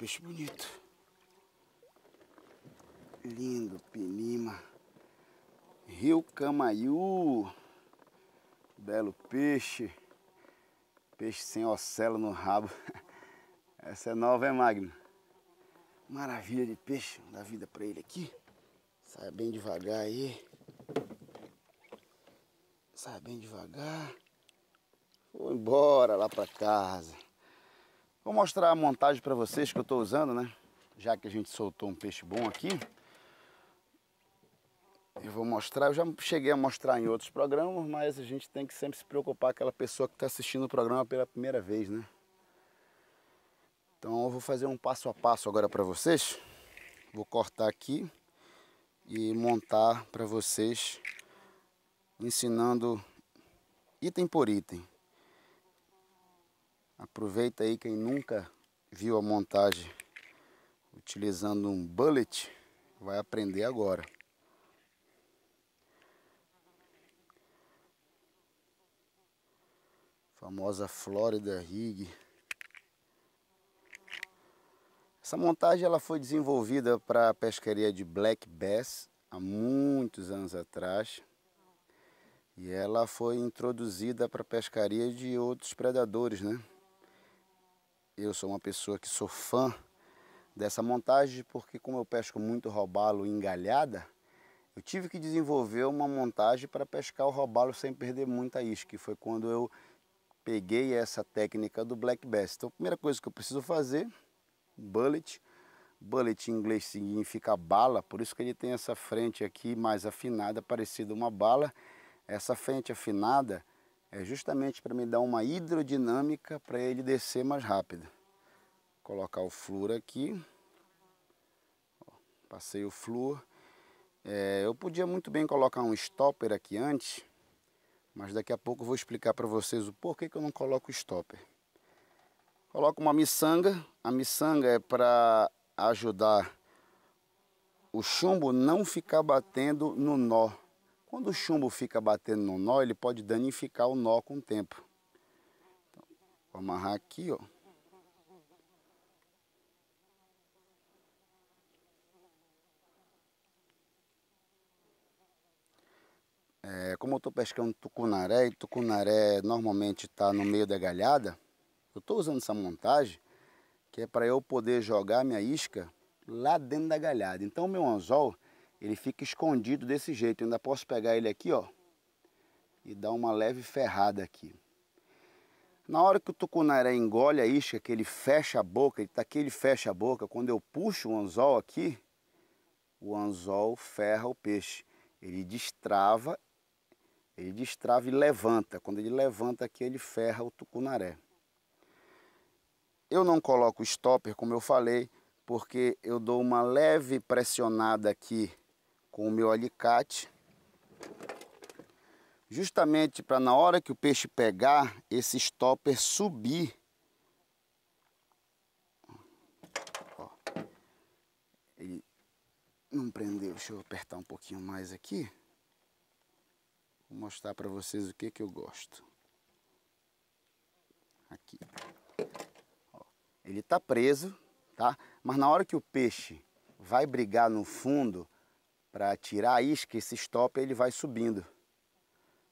peixe bonito. Lindo, Penima. Rio Camaiú. Belo peixe. Peixe sem ocelo no rabo. Essa é nova, é Magno? Maravilha de peixe. da vida pra ele aqui. Sai bem devagar aí. Sai bem devagar. Vou embora lá pra casa. Vou mostrar a montagem para vocês que eu estou usando, né? Já que a gente soltou um peixe bom aqui. Eu vou mostrar, eu já cheguei a mostrar em outros programas, mas a gente tem que sempre se preocupar com aquela pessoa que está assistindo o programa pela primeira vez, né? Então eu vou fazer um passo a passo agora para vocês. Vou cortar aqui e montar para vocês, ensinando item por item. Aproveita aí quem nunca viu a montagem utilizando um bullet, vai aprender agora. Famosa Florida Rig. Essa montagem ela foi desenvolvida para a pescaria de Black Bass há muitos anos atrás. E ela foi introduzida para a pescaria de outros predadores, né? Eu sou uma pessoa que sou fã dessa montagem porque como eu pesco muito robalo engalhada, eu tive que desenvolver uma montagem para pescar o robalo sem perder muita isca, que foi quando eu peguei essa técnica do black bass. Então a primeira coisa que eu preciso fazer, bullet, bullet em inglês significa bala, por isso que ele tem essa frente aqui mais afinada, parecida uma bala. Essa frente afinada é justamente para me dar uma hidrodinâmica para ele descer mais rápido. Vou colocar o flúor aqui. Passei o flúor. É, eu podia muito bem colocar um stopper aqui antes, mas daqui a pouco eu vou explicar para vocês o porquê que eu não coloco stopper. Coloco uma miçanga. A miçanga é para ajudar o chumbo não ficar batendo no nó quando o chumbo fica batendo no nó, ele pode danificar o nó com o tempo. Então, vou amarrar aqui, ó. É, como eu estou pescando tucunaré, e tucunaré normalmente está no meio da galhada, eu estou usando essa montagem, que é para eu poder jogar minha isca lá dentro da galhada. Então o meu anzol, ele fica escondido desse jeito. Eu ainda posso pegar ele aqui, ó, e dar uma leve ferrada aqui. Na hora que o tucunaré engole a isca, que ele fecha a boca, ele tá aqui, ele fecha a boca. Quando eu puxo o anzol aqui, o anzol ferra o peixe. Ele destrava, ele destrava e levanta. Quando ele levanta aqui, ele ferra o tucunaré. Eu não coloco o stopper, como eu falei, porque eu dou uma leve pressionada aqui com o meu alicate, justamente para na hora que o peixe pegar, esse stopper subir. Ó, ele não prendeu, deixa eu apertar um pouquinho mais aqui. Vou mostrar para vocês o que, que eu gosto. Aqui. Ó, ele está preso, tá? Mas na hora que o peixe vai brigar no fundo, para tirar a isca, esse stop ele vai subindo.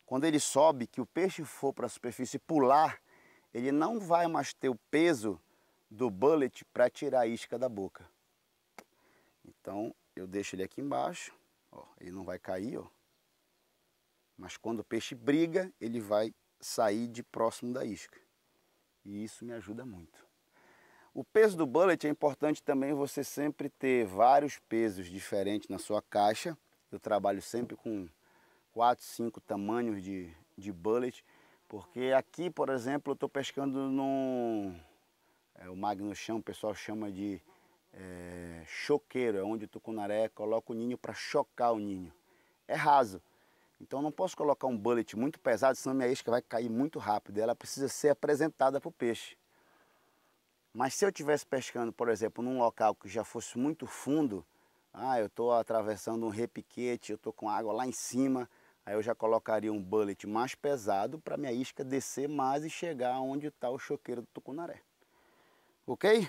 Quando ele sobe, que o peixe for para a superfície pular, ele não vai mais ter o peso do bullet para tirar a isca da boca. Então eu deixo ele aqui embaixo, ó, ele não vai cair, ó. mas quando o peixe briga, ele vai sair de próximo da isca. E isso me ajuda muito. O peso do bullet é importante também você sempre ter vários pesos diferentes na sua caixa. Eu trabalho sempre com 4, 5 tamanhos de, de bullet, porque aqui, por exemplo, eu estou pescando num... É, o magno chão, o pessoal chama de é, choqueiro, é onde o tucunaré coloca o ninho para chocar o ninho. É raso. Então não posso colocar um bullet muito pesado, senão minha isca vai cair muito rápido. Ela precisa ser apresentada para o peixe. Mas se eu estivesse pescando, por exemplo, num local que já fosse muito fundo, ah, eu estou atravessando um repiquete, eu estou com água lá em cima, aí eu já colocaria um bullet mais pesado para minha isca descer mais e chegar onde está o choqueiro do tucunaré. Ok?